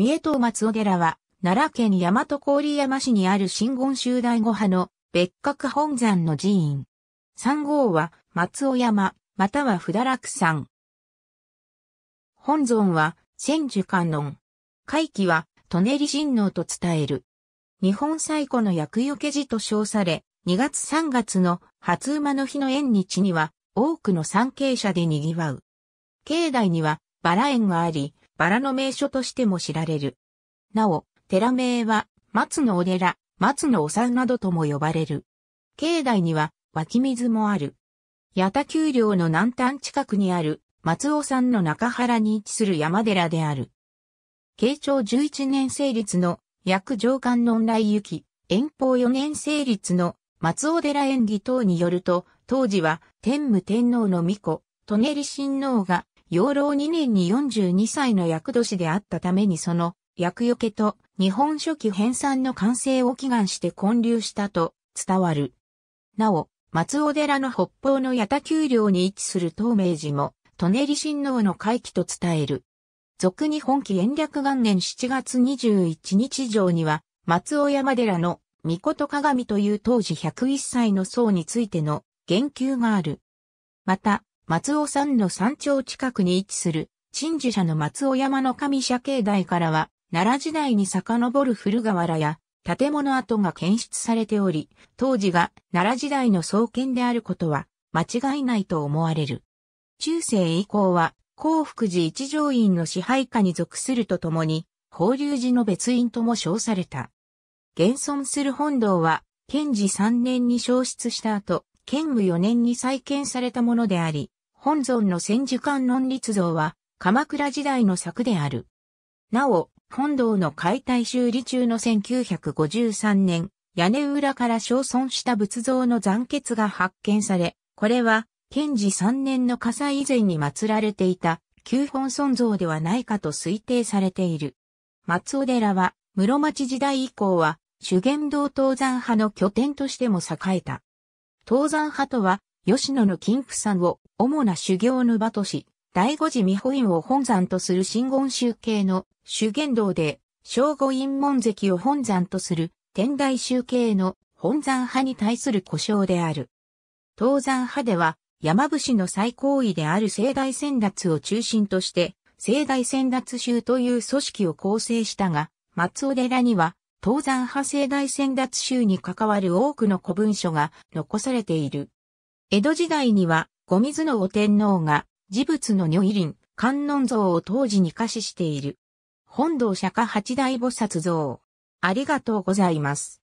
三重東松尾寺は、奈良県大和郡山市にある真言宗大五派の別格本山の寺院。三号は松尾山、または札楽山。本尊は千手観音。回帰は、舎人神王と伝える。日本最古の厄除け寺と称され、2月3月の初馬の日の縁日には、多くの参詣者で賑わう。境内には、バラ園があり、バラの名所としても知られる。なお、寺名は、松のお寺、松のおんなどとも呼ばれる。境内には、湧き水もある。八田丘陵の南端近くにある、松尾山の中原に位置する山寺である。慶長11年成立の、約上官の来行き、遠方4年成立の、松尾寺演技等によると、当時は天武天皇の御子、利練親王が養老2年に42歳の役年であったためにその役よけと日本書紀編纂の完成を祈願して建立したと伝わる。なお、松尾寺の北方の八田丘陵に位置する東明寺も、舎人親王の回帰と伝える。俗に本期延暦元年7月21日上には、松尾山寺の御事鏡という当時101歳の僧についての言及がある。また、松尾山の山頂近くに位置する、鎮守社の松尾山の神社境内からは、奈良時代に遡る古河原や、建物跡が検出されており、当時が奈良時代の創建であることは間違いないと思われる。中世以降は、幸福寺一条院の支配下に属するとともに、法隆寺の別院とも称された。現存する本堂は、建治3年に消失した後、建武4年に再建されたものであり、本尊の千手観音立像は、鎌倉時代の作である。なお、本堂の解体修理中の1953年、屋根裏から焼損した仏像の残血が発見され、これは、賢治3年の火災以前に祀られていた、旧本尊像ではないかと推定されている。松尾寺は、室町時代以降は、修験道東山派の拠点としても栄えた。東山派とは、吉野の金峰山を主な修行の場とし、第五寺美保院を本山とする真言宗系の修験道で、正五院門跡を本山とする天台宗系の本山派に対する故障である。東山派では山伏の最高位である聖大戦奪を中心として、聖大戦奪宗という組織を構成したが、松尾寺には、東山派聖大戦奪宗に関わる多くの古文書が残されている。江戸時代には、後水お天皇が、自仏の如意輪、観音像を当時に歌詞している。本堂釈迦八大菩薩像。ありがとうございます。